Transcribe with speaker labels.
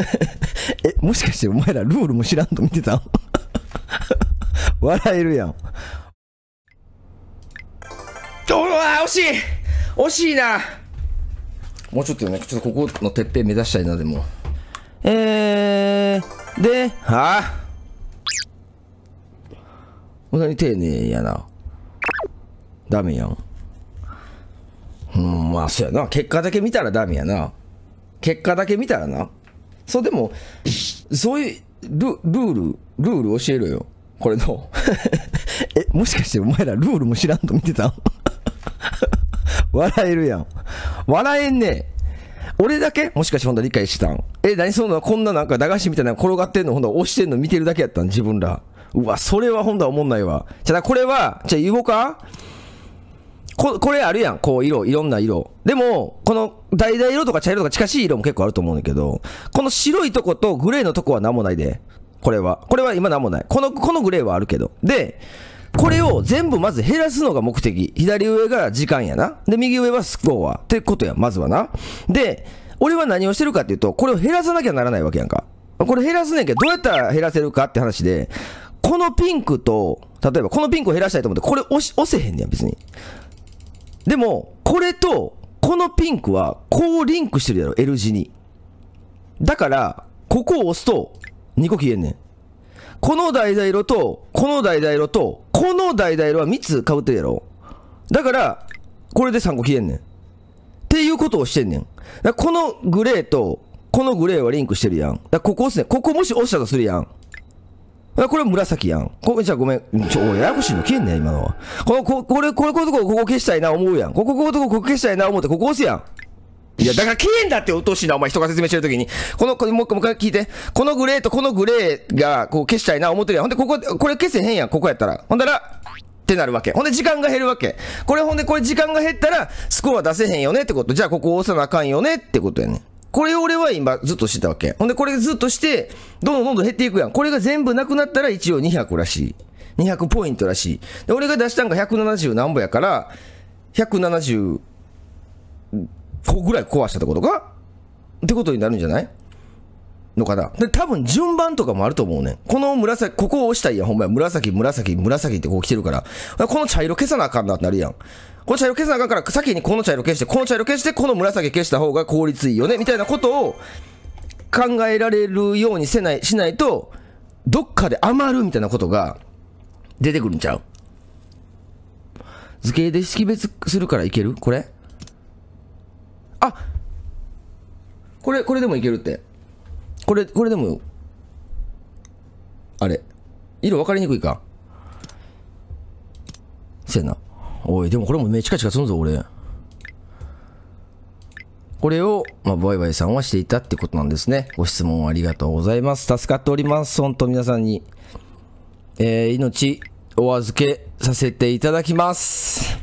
Speaker 1: え、もしかしてお前らルールも知らんと見てたん 笑えるやん。うわ惜しい惜しいなもうちょっとね、ちょっとここのてっぺん目指したいな、でも。えー、で、はあんなに丁寧やな。ダメやん。うん、まあ、そうやな。結果だけ見たらダメやな。結果だけ見たらな。そうでも、そういうルルール、ルール教えろよ。これの。え、もしかしてお前らルールも知らんと見てた 笑えるやん。笑えんね俺だけもしかしてほんと理解してたんえ、何そんな、こんななんか駄菓子みたいな転がってんのほんと押してんの見てるだけやったん自分ら。うわ、それはほんとは思んないわ。じゃあ、これは、じゃあ言おうかここれあるやん、こう色、いろんな色。でも、この橙色とか茶色とか近しい色も結構あると思うんだけど、この白いとことグレーのとこは何もないで。これは。これは今何もない。この、このグレーはあるけど。で、これを全部まず減らすのが目的。左上が時間やな。で、右上はスコア。ってことや、まずはな。で、俺は何をしてるかっていうと、これを減らさなきゃならないわけやんか。これ減らすねんけど、どうやったら減らせるかって話で、このピンクと、例えばこのピンクを減らしたいと思って、これ押し、押せへんねん、別に。でも、これと、このピンクは、こうリンクしてるやろ、L 字に。だから、ここを押すと、2個消えんねん。この橙色と、この橙色と、この橙色は3つ被ってるやろ。だから、これで3個消えんねん。っていうことをしてんねん。このグレーと、このグレーはリンクしてるやん。だここ押すねん。ここもし押したとするやん。これ紫やん。これじゃあごめん。ちょ、ややこしいの消えんねん、今のは。こ、こ、これ、これ、ことこ、ここ消したいな、思うやん。ここ、ことこ、ここ消したいな、思って、ここ押すやん。いや、だから消えんだって落としいな、お前人が説明してるときに。この、これもう一回、もう一回聞いて。このグレーとこのグレーが、こう消したいな、思ってるやん。ほんで、ここ、これ消せへんやん、ここやったら。ほんだら、ってなるわけ。ほんで時間が減るわけ。これほんでこれ時間が減ったらスコア出せへんよねってこと。じゃあここ押さなあかんよねってことやね。これ俺は今ずっとしてたわけ。ほんでこれずっとして、どんどんどんどん減っていくやん。これが全部なくなったら一応200らしい。200ポイントらしい。で、俺が出したんが170何ぼやから、170ぐらい壊したってことかってことになるんじゃないのかな。で、多分順番とかもあると思うねん。この紫、ここを押したいやん、ほんまや。紫、紫、紫ってこう来てるから。この茶色消さなあかんなってなるやん。この茶色消さなあかんから、先にこの茶色消して、この茶色消して、この紫消した方が効率いいよね、みたいなことを考えられるようにせない、しないと、どっかで余るみたいなことが出てくるんちゃう図形で識別するからいけるこれあこれ、これでもいけるって。これ、これでも、あれ、色分かりにくいか。せんな。おい、でもこれも目チカチカすんぞ、俺。これを、まあ、バイバイさんはしていたってことなんですね。ご質問ありがとうございます。助かっております。本当皆さんに、えー、命お預けさせていただきます。